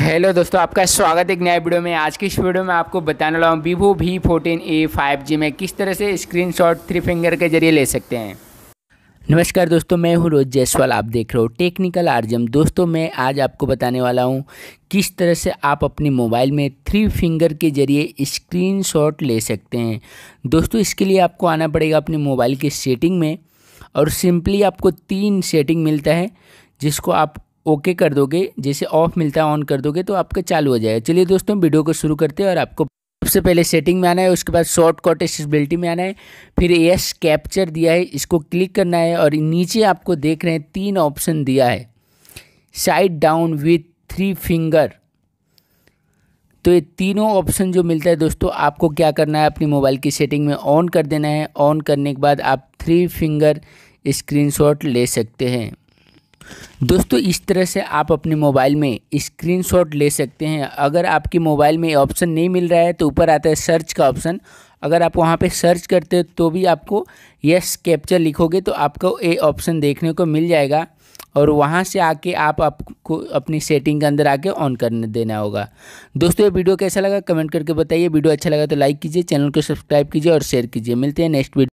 hello दोस्तों आपका स्वागत है एक नए वीडियो में आज की इस वीडियो में आपको बताने वाला हूँ Vivo V fourteen A five G में किस तरह से स्क्रीनशॉट थ्री फिंगर के जरिए ले सकते हैं नमस्कार दोस्तों मैं हूँ रोज जयसवाल आप देख रहे हो टेक्निकल आर्जम दोस्तों मैं आज आपको बताने वाला हूँ किस तरह से आप अपने मोबाइल में थ्री फिंगर के ज़रिए स्क्रीन ले सकते हैं दोस्तों इसके लिए आपको आना पड़ेगा अपने मोबाइल की सेटिंग में और सिंपली आपको तीन सेटिंग मिलता है जिसको आप ओके कर दोगे जैसे ऑफ मिलता है ऑन कर दोगे तो आपका चालू हो जाएगा चलिए दोस्तों वीडियो को शुरू करते हैं और आपको सबसे पहले सेटिंग में आना है उसके बाद शॉर्ट कट एसेसबिलिटी में आना है फिर एस कैप्चर दिया है इसको क्लिक करना है और नीचे आपको देख रहे हैं तीन ऑप्शन दिया है side down with three finger तो ये तीनों ऑप्शन जो मिलता है दोस्तों आपको क्या करना है अपनी मोबाइल की सेटिंग में ऑन कर देना है ऑन करने के बाद आप थ्री फिंगर स्क्रीनशॉट ले सकते हैं दोस्तों इस तरह से आप अपने मोबाइल में स्क्रीनशॉट ले सकते हैं अगर आपके मोबाइल में ऑप्शन नहीं मिल रहा है तो ऊपर आता है सर्च का ऑप्शन अगर आप वहाँ पे सर्च करते हो तो भी आपको यस कैप्चर लिखोगे तो आपको ये ऑप्शन देखने को मिल जाएगा और वहाँ से आके आप आपको अपनी सेटिंग के अंदर आके ऑन करने देना होगा दोस्तों ये वीडियो कैसा लगा कमेंट करके बताइए वीडियो अच्छा लगा तो लाइक कीजिए चैनल को सब्सक्राइब कीजिए और शेयर कीजिए मिलते हैं नेक्स्ट वीडियो